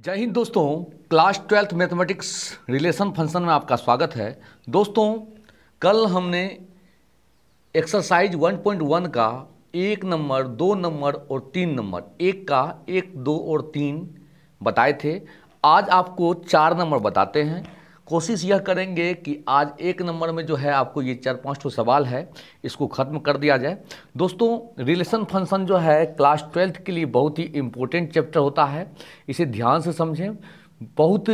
जय हिंद दोस्तों class twelfth mathematics relation function में आपका स्वागत है दोस्तों कल हमने एक्सरसाइज 1.1 का एक नंबर दो नंबर और तीन नंबर एक का एक दो और तीन बताए थे आज आपको चार नंबर बताते हैं कोशिश यह करेंगे कि आज एक नंबर में जो है आपको ये चार पाँच ठो सवाल है इसको ख़त्म कर दिया जाए दोस्तों रिलेशन फंक्शन जो है क्लास ट्वेल्थ के लिए बहुत ही इम्पोर्टेंट चैप्टर होता है इसे ध्यान से समझें बहुत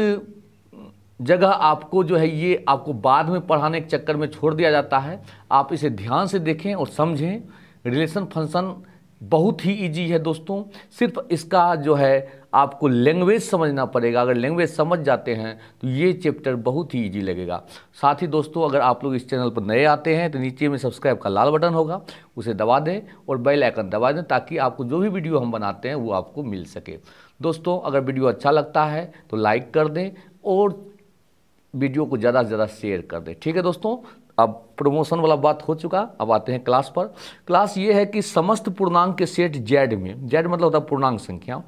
जगह आपको जो है ये आपको बाद में पढ़ाने के चक्कर में छोड़ दिया जाता है आप इसे ध्यान से देखें और समझें रिलेशन फंक्शन बहुत ही इजी है दोस्तों सिर्फ इसका जो है आपको लैंग्वेज समझना पड़ेगा अगर लैंग्वेज समझ जाते हैं तो ये चैप्टर बहुत ही इजी लगेगा साथ ही दोस्तों अगर आप लोग इस चैनल पर नए आते हैं तो नीचे में सब्सक्राइब का लाल बटन होगा उसे दबा दें और बेल आइकन दबा दें ताकि आपको जो भी वीडियो हम बनाते हैं वो आपको मिल सके दोस्तों अगर वीडियो अच्छा लगता है तो लाइक कर दें और वीडियो को ज़्यादा से ज़्यादा शेयर कर दें ठीक है दोस्तों अब प्रमोशन वाला बात हो चुका अब आते हैं क्लास पर क्लास ये है कि समस्त पूर्णांक के सेट जेड में जेड मतलब होता है पूर्णांक संख्या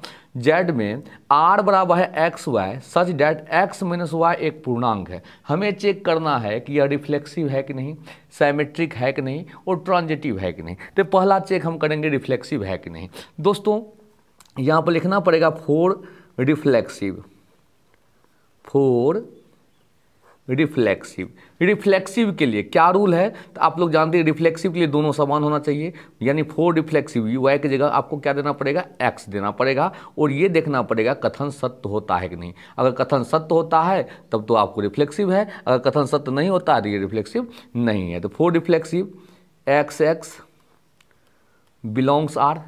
जेड में आर बराबर है x y such that x minus y एक पूर्णांक है हमें चेक करना है कि यह रिफ्लेक्सिव है कि नहीं साइमेट्रिक है कि नहीं और ट्रांजेटिव है कि नहीं तो पहला चेक हम करेंगे रिफ्लेक्सिव है कि नहीं दोस्तों यहाँ पर लिखना पड़ेगा for reflexive for reflexive reflexive के लिए क्या रूल है तो आप लोग जानते हैं रिफ्लेक्सिव के लिए दोनों समान होना चाहिए यानी फोर रिफ्लेक्सिव यू वाई की जगह आपको क्या देना पड़ेगा एक्स देना पड़ेगा और ये देखना पड़ेगा कथन सत्य होता है कि नहीं अगर कथन सत्य होता है तब तो आपको रिफ्लेक्सिव है अगर कथन सत्य नहीं होता है तो ये रिफ्लेक्सिव नहीं है तो for reflexive x x belongs R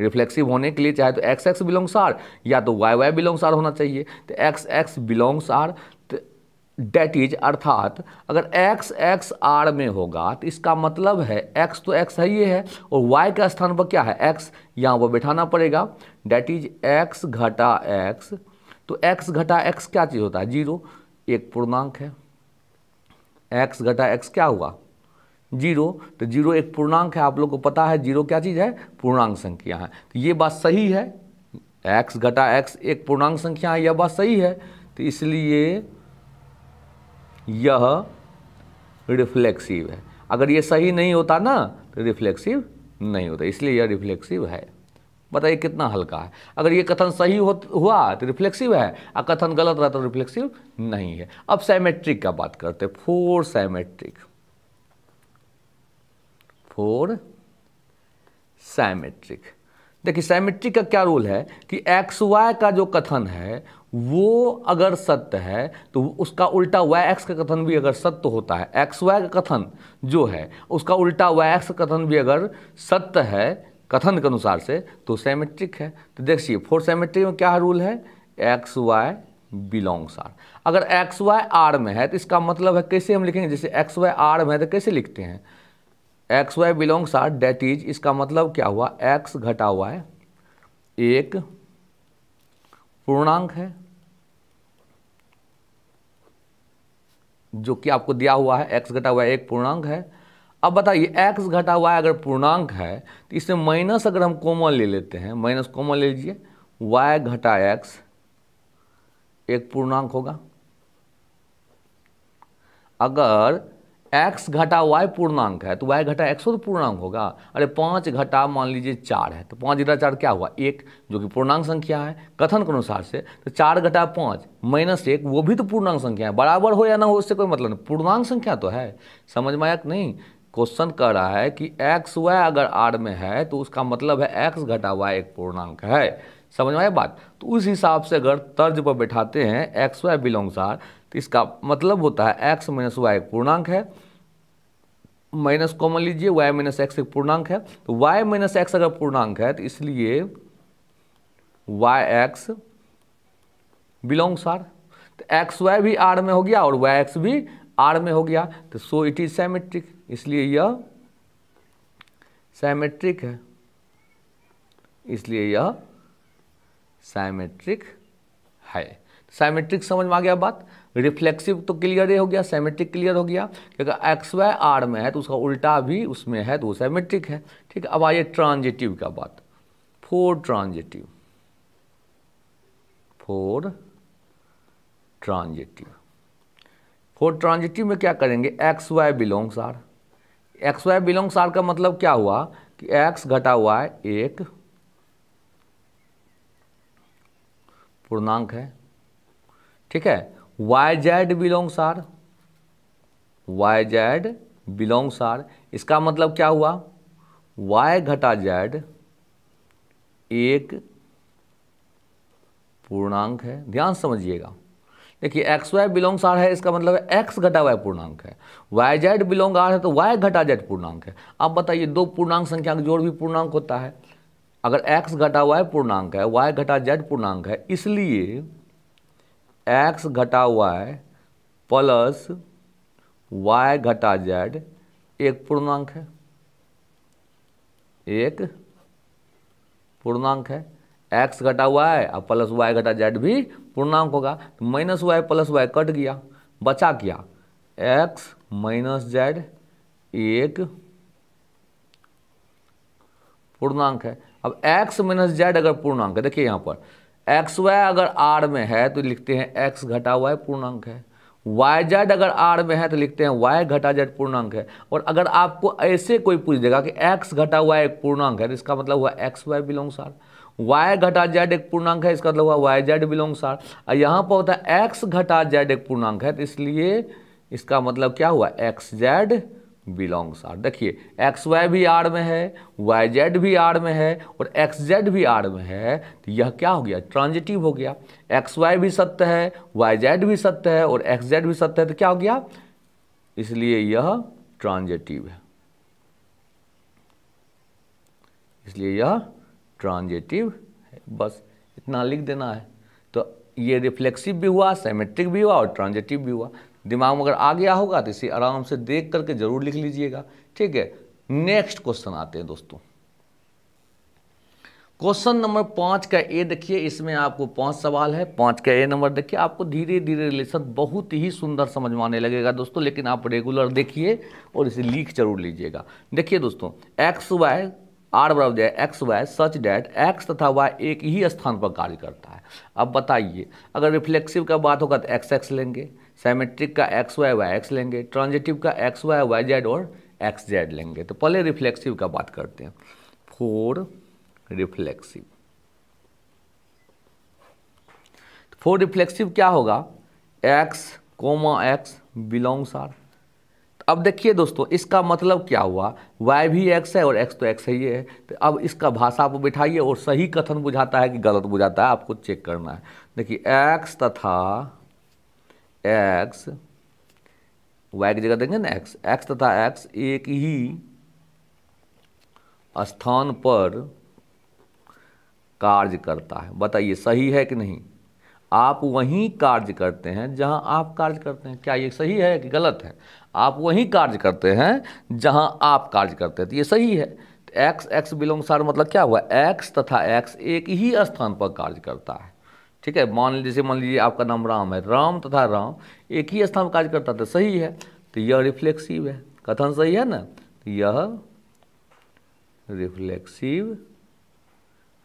reflexive होने के लिए चाहे तो एक्स एक्स बिलोंग्स आर या तो वाई वाई बिलोंग्स आर होना चाहिए तो x x belongs R that is अर्थात अगर x x r में होगा तो इसका मतलब है x तो x है ये है और y के स्थान पर क्या है x यहाँ पर बैठाना पड़ेगा डेट इज x घटा x तो x घटा x क्या चीज़ होता है जीरो एक पूर्णांक है x घटा x क्या हुआ जीरो तो जीरो एक पूर्णांक है आप लोग को पता है जीरो क्या चीज़ है पूर्णांक संख्या है तो ये बात सही है x घटा x एक पूर्णांक संख्या है यह बात सही है तो इसलिए यह रिफ्लेक्सिव है अगर ये सही नहीं होता ना तो रिफ्लेक्सिव नहीं होता इसलिए यह रिफ्लेक्सिव है बताइए कितना हल्का है अगर ये कथन सही हो हुआ तो रिफ्लेक्सिव है और कथन गलत रहा तो रिफ्लेक्सिव नहीं है अब साइमेट्रिक का बात करते हैं फोर साइमेट्रिक फोर साइमेट्रिक देखिए साइमेट्री का क्या रोल है कि एक्स वाई का जो कथन है वो अगर सत्य है तो उसका उल्टा वाई एक्स का कथन भी अगर सत्य होता है एक्स वाई का कथन जो है उसका उल्टा वाई एक्स का कथन भी अगर सत्य है कथन के अनुसार से तो सेमेट्रिक है तो देखिए फोर सेमेट्रिक में क्या रूल है एक्स वाई बिलोंग्स आर अगर एक्स वाई आर में है तो इसका मतलब है कैसे हम लिखेंगे जैसे एक्स वाई आर में है तो कैसे लिखते हैं x y belongs R that is इसका मतलब क्या हुआ एक्स घटा हुआ है एक पूर्णांक है जो कि आपको दिया हुआ है एक्स घटा हुआ है एक पूर्णांक है अब बताइए एक्स घटा हुआ है अगर पूर्णांक है तो इसमें माइनस अगर हम कॉमन ले लेते हैं माइनस कॉमन ले लीजिए वाई घटा एक्स एक पूर्णांक होगा अगर एक्स घटा वाई पूर्णांक है तो वाई घटा एक्स तो पूर्णांक होगा अरे पाँच घटा मान लीजिए चार है तो पाँच घटा चार क्या हुआ एक जो कि पूर्णांक संख्या है कथन के अनुसार से तो चार घटा पाँच माइनस एक वो भी तो पूर्णांक संख्या है बराबर हो या ना हो उससे कोई मतलब नहीं पूर्णांक संख्या तो है समझ में आया नहीं क्वेश्चन कह रहा है कि एक्स वाई अगर आर में है तो उसका मतलब है एक्स घटा वाई एक पूर्णांक है समझ में आया बात तो उस हिसाब से अगर तर्ज पर बैठाते हैं एक्स वाई बिलोंग्स आर तो इसका मतलब होता है एक्स माइनस वाई एक पूर्णांक है माइनस कॉमन लीजिए वाई माइनस एक्स एक पूर्णांक है तो वाई माइनस एक्स अगर पूर्णांक है तो इसलिए वाई एक्स बिलोंग्स आर तो एक्स वाई भी आर में हो गया और वाई एक्स भी आर में हो गया तो सो इट इज सेमेट्रिक इसलिए यह सेमेट्रिक है इसलिए यह साइमेट्रिक है साइमेट्रिक समझ में आ गया बात रिफ्लेक्सिव तो क्लियर ही हो गया सेमेट्रिक क्लियर हो गया क्योंकि एक्स वाई आर में है तो उसका उल्टा भी उसमें है तो वो सेमेट्रिक है ठीक है अब आइए ट्रांजिटिव का बात for transitive for transitive for transitive में क्या करेंगे x y belongs R x y belongs R का मतलब क्या हुआ कि एक्स घटा हुआ है एक पूर्णांक है ठीक है y z belongs R y z belongs R इसका मतलब क्या हुआ वाई घटा जेड एक पूर्णांक है ध्यान समझिएगा देखिए एक्स वाई बिलोंग्स आर है इसका मतलब है एक्स घटा वाई पूर्णांक है वाई जेड बिलोंग आर है तो वाई घटा जेड पूर्णांक है अब बताइए दो पूर्णांक संख्या का जोड़ भी पूर्णांक होता है अगर एक्स घटा वाई पूर्णांक है वाई घटा जेड पूर्णांक है इसलिए एक्स घटा वाई प्लस वाई घटा जेड एक पूर्णांक है एक पूर्णांक है एक्स घटा वाई और प्लस वाई घटा जेड भी पूर्णांक होगा तो minus y plus y cut गया बचा क्या एक्स माइनस जेड एक पूर्णांक है अब एक्स माइनस जेड अगर पूर्णांक है देखिए यहाँ पर एक्स वाई अगर आर में है तो लिखते हैं एक्स घटा वाई पूर्णांक है वाई जेड अगर आर में है तो लिखते हैं वाई घटा जेड पूर्णांक है और अगर आपको ऐसे कोई पूछ देगा कि एक्स घटा वाई एक पूर्णांक है तो इसका मतलब हुआ x y belongs R y घटा जेड एक पूर्णांक है इसका मतलब हुआ वाई जेड बिलोंग सार और यहाँ पर होता है एक्स घटा जेड एक पूर्णांक है तो इसलिए इसका मतलब क्या हुआ एक्स जेड बिलोंग्स आर देखिए एक्स वाई भी आर में है वाई जेड भी आर में है और एक्स जेड भी आर में है तो यह क्या हो गया ट्रांजिटिव हो गया एक्स वाई भी सत्य है वाई जेड भी सत्य है और एक्स जेड भी सत्य है तो क्या हो गया इसलिए यह ट्रांजिटिव है इसलिए यह ट्रांजिटिव है बस इतना लिख देना है तो ये रिफ्लेक्सिव भी हुआ सेमेट्रिक भी हुआ और ट्रांजिटिव भी हुआ दिमाग में अगर आ गया होगा तो इसे आराम से देख करके जरूर लिख लीजिएगा ठीक है नेक्स्ट क्वेश्चन आते हैं दोस्तों क्वेश्चन नंबर पाँच का ए देखिए इसमें आपको पांच सवाल है पाँच का ए नंबर देखिए आपको धीरे धीरे रिलेशन बहुत ही सुंदर समझ में आने लगेगा दोस्तों लेकिन आप रेगुलर देखिए और इसे लिख जरूर लीजिएगा देखिए दोस्तों एक्स वाई आर बराबर जाए x y such that x तथा वाई एक ही स्थान पर कार्य करता है अब बताइए अगर रिफ्लेक्सिव का बात होगा तो एक्स एक्स लेंगे साइमेट्रिक का एक्स वाई वाई एक्स लेंगे ट्रांजेटिव का एक्स वाई वाई जेड और एक्स जेड लेंगे तो पहले रिफ्लेक्सिव का बात करते हैं फोर रिफ्लेक्सिव फोर रिफ्लेक्सिव क्या होगा x comma x belongs R अब देखिए दोस्तों इसका मतलब क्या हुआ वाई भी एक्स है और एक्स तो एक्स ही है तो अब इसका भाषा आप बिठाइए और सही कथन बुझाता है कि गलत बुझाता है आपको चेक करना है देखिए एक्स तथा एक्स वाई की जगह देंगे ना एक्स एक्स तथा एक्स एक ही स्थान पर कार्य करता है बताइए सही है कि नहीं आप वहीं कार्य करते हैं जहां आप कार्य करते हैं क्या ये सही है कि गलत है आप वहीं कार्य करते हैं जहां आप कार्य करते हैं तो ये सही है एक्स तो एक्स बिलोंग सार मतलब क्या हुआ एक्स तथा एक्स एक ही स्थान पर कार्य करता है ठीक है मान जैसे मान लीजिए आपका नाम राम है राम तथा राम एक ही स्थान पर कार्य करता था सही है तो यह रिफ्लेक्सिव है कथन सही है ना तो यह रिफ्लेक्सिव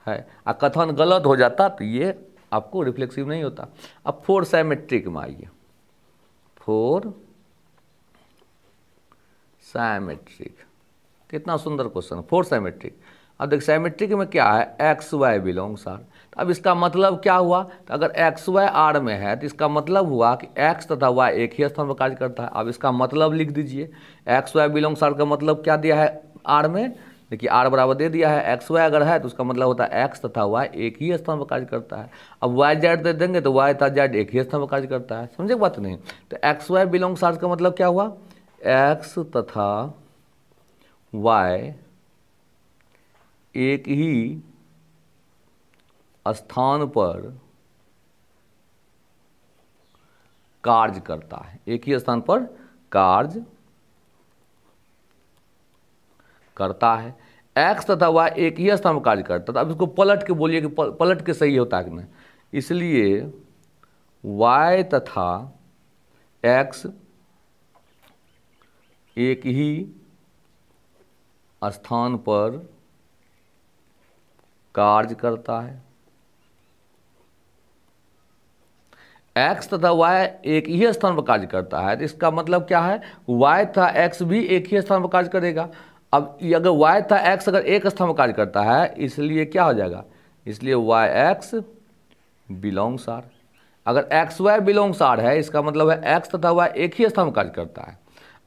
है आ कथन गलत हो जाता तो ये आपको रिफ्लेक्सिव नहीं होता अब फोर साइमेट्रिक में आइए फोर साइमेट्रिक कितना सुंदर क्वेश्चन फोर साइमेट्रिक अब देख साइमेट्रिक में क्या है एक्स वाई बिलोंग्स आर तो अब इसका मतलब क्या हुआ तो अगर एक्स वाई आर में है तो इसका मतलब हुआ कि एक्स तथा वाई एक ही स्थान पर कार्य करता है अब इसका मतलब लिख दीजिए एक्स वाई बिलोंग्स आर का मतलब क्या दिया है आर में देखिए आर बराबर दे दिया है एक्स वाई अगर है तो उसका मतलब होता है एक्स तथा वाई एक ही स्थान पर कार्य करता है अब वाई जेड दे देंगे तो वाई तथा जेड एक ही स्थान पर कार्य करता है समझे बात नहीं तो एक्स वाई बिलोंग्स आर का मतलब क्या हुआ एक्स तथा वाई एक ही स्थान पर कार्य करता है एक ही स्थान पर कार्य करता है एक्स तथा वाई एक ही स्थान पर कार्य करता था अब इसको पलट के बोलिए कि पलट के सही होता है कि नहीं इसलिए वाई तथा एक्स एक ही स्थान पर कार्य करता है एक्स तथा वाई एक ही स्थान पर कार्य करता है तो इसका मतलब क्या है वाई तथा एक्स भी एक ही स्थान पर कार्य करेगा अब अगर वाई तथा एक्स अगर एक स्थान पर कार्य करता है इसलिए क्या हो जाएगा इसलिए वाई एक्स बिलोंग्स आर अगर एक्स वाई बिलोंग्स आर है इसका मतलब है एक्स तथा वाई एक ही स्थान पर कार्य करता है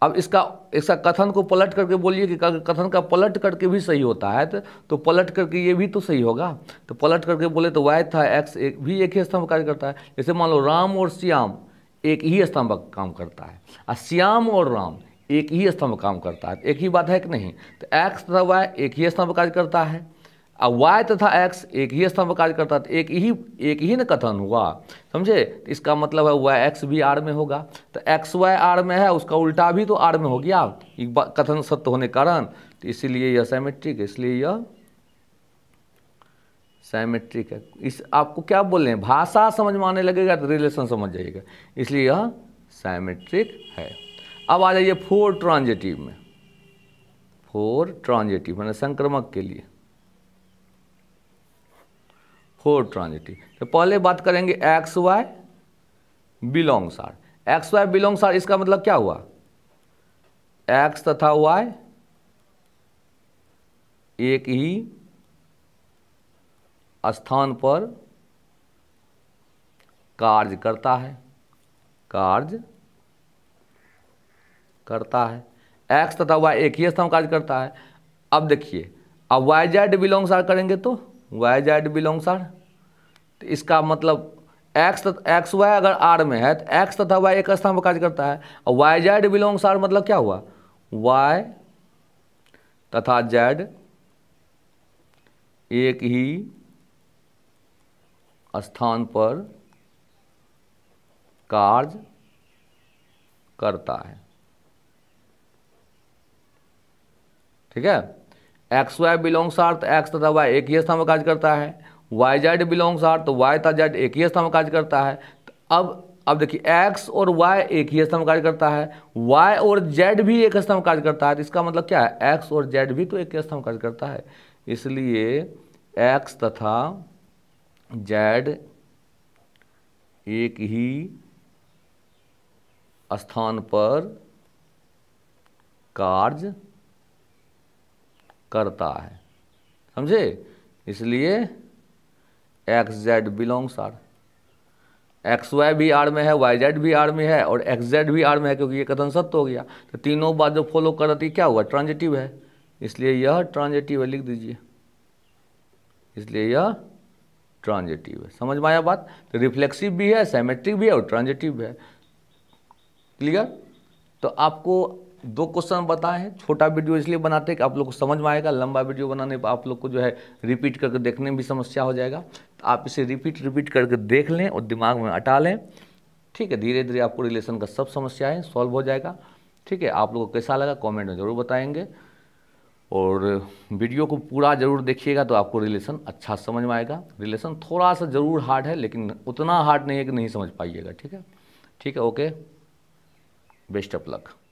अब इसका इसका कथन को पलट करके बोलिए कि कथन का पलट करके भी सही होता है तो, तो पलट करके ये भी तो सही होगा तो पलट करके बोले तो वाई था एक्स एक भी एक ही स्तंभ कार्य करता है जैसे मान लो राम और श्याम एक ही स्तंभ काम करता है और श्याम और राम एक ही स्तंभ काम करता है तो एक ही बात है कि नहीं तो एक्स तथा वाई एक ही स्तंभ कार्य करता है अब y तथा x एक ही स्थान पर कार्य करता था तो एक ही एक ही न कथन हुआ समझे तो इसका मतलब है y x भी r में होगा तो x y r में है उसका उल्टा भी तो r में हो गया कथन सत्य होने कारण तो इसीलिए यह साइमेट्रिक इसलिए यह साइमेट्रिक है इस आपको क्या बोल रहे हैं भाषा समझ में आने लगेगा तो रिलेशन समझ जाइएगा इसलिए यह साइमेट्रिक है अब आ जाइए फोर ट्रांजेटिव में फोर ट्रांजेटिव मैंने संक्रमक के लिए फोर ट्रांजिटिव तो पहले बात करेंगे x y belongs R x y belongs R इसका मतलब क्या हुआ एक्स तथा वाई एक ही स्थान पर कार्य करता है कार्य करता है एक्स तथा वाई एक ही स्थान कार्य करता है अब देखिए अब वाई जेड बिलोंग्स आर करेंगे तो वाई जेड बिलोंग्स आर तो इसका मतलब एक्स एक्स वाई अगर आर में है तो एक्स तथा वाई एक स्थान पर कार्य करता है और वाई जेड बिलोंग्स आर मतलब क्या हुआ वाई तथा जेड एक ही स्थान पर कार्य करता है ठीक है एक्स वाई बिलोंग्स आर तो एक्स तथा वाई एक ही स्थान पर कार्य करता है वाई जेड बिलोंग्स आर तो वाई तथा जेड एक ही में कार्य करता है तो अब अब देखिए एक्स और वाई एक ही में कार्य करता है वाई और जेड भी एक में कार्य करता है तो इसका मतलब क्या है एक्स और जेड भी तो एक ही में कार्य करता है इसलिए एक्स तथा जेड एक ही स्थान पर कार्य करता है समझे इसलिए x z belongs R x y भी आर में है वाई जेड भी आर में है और एक्स जेड भी आर में है क्योंकि ये कथन सत्य हो गया तो तीनों बात जो फॉलो कर रही क्या हुआ ट्रांजेटिव है इसलिए यह ट्रांजेटिव है लिख दीजिए इसलिए यह ट्रांजेटिव है समझ में आया बात तो रिफ्लेक्सिव भी है सेमेट्रिक भी है और ट्रांजेटिव है क्लियर तो आपको दो क्वेश्चन बताए हैं छोटा वीडियो इसलिए बनाते हैं कि आप लोग को समझ में आएगा लंबा वीडियो बनाने पर आप लोग को जो है रिपीट करके देखने में भी समस्या हो जाएगा तो आप इसे रिपीट रिपीट करके देख लें और दिमाग में हटा लें ठीक है धीरे धीरे आपको रिलेशन का सब समस्याएँ सॉल्व हो जाएगा ठीक है आप लोग को कैसा लगा कॉमेंट में ज़रूर बताएंगे और वीडियो को पूरा ज़रूर देखिएगा तो आपको रिलेशन अच्छा समझ में आएगा रिलेशन थोड़ा सा ज़रूर हार्ड है लेकिन उतना हार्ड नहीं है कि नहीं समझ पाइएगा ठीक है ठीक है ओके बेस्ट ऑफ लक